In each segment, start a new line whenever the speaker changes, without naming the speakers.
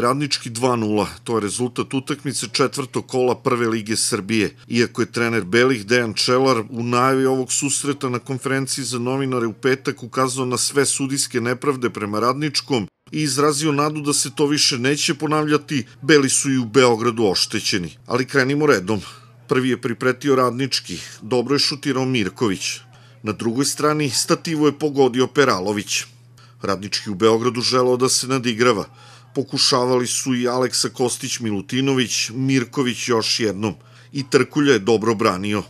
Radnički 2-0, to je rezultat utakmice četvrtog kola prve lige Srbije. Iako je trener Belih Dejan Čelar u najavi ovog susreta na konferenciji za novinare u petak ukazao na sve sudijske nepravde prema Radničkom i izrazio nadu da se to više neće ponavljati, Beli su i u Beogradu oštećeni. Ali krenimo redom. Prvi je pripretio Radnički, dobro je šutirao Mirković. Na drugoj strani stativo je pogodio Peralović. Radnički u Beogradu želao da se nadigrava pokušavali su i Aleksa Kostić Milutinović, Mirković još jednom i Trkulja je dobro branio.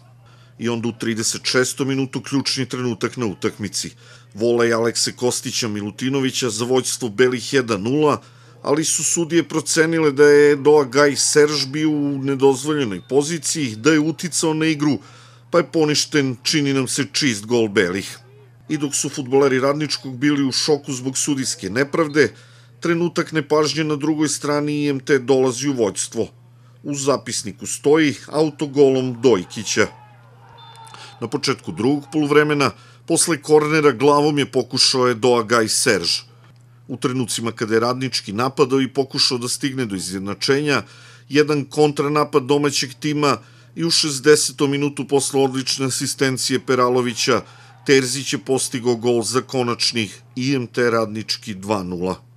I onda u 36. minutu ključni trenutak na utakmici. Vola je Alekse Kostića Milutinovića za vođstvo Belih 1-0, ali su sudije procenile da je Doa Gaj Serž bio u nedozvoljenoj poziciji, da je uticao na igru, pa je poništen, čini nam se, čist gol Belih. I dok su futboleri Radničkog bili u šoku zbog sudijske nepravde, trenutak nepažnje na drugoj strani IMT dolazi u vođstvo. U zapisniku stoji autogolom Dojkića. Na početku drugog poluvremena, posle kornera glavom je pokušao je Doagaj Serž. U trenucima kada je radnički napadao i pokušao da stigne do izjednačenja, jedan kontranapad domaćeg tima i u 60. minutu posle odlične asistencije Peralovića, Terzić je postigao gol za konačnih IMT radnički 2-0.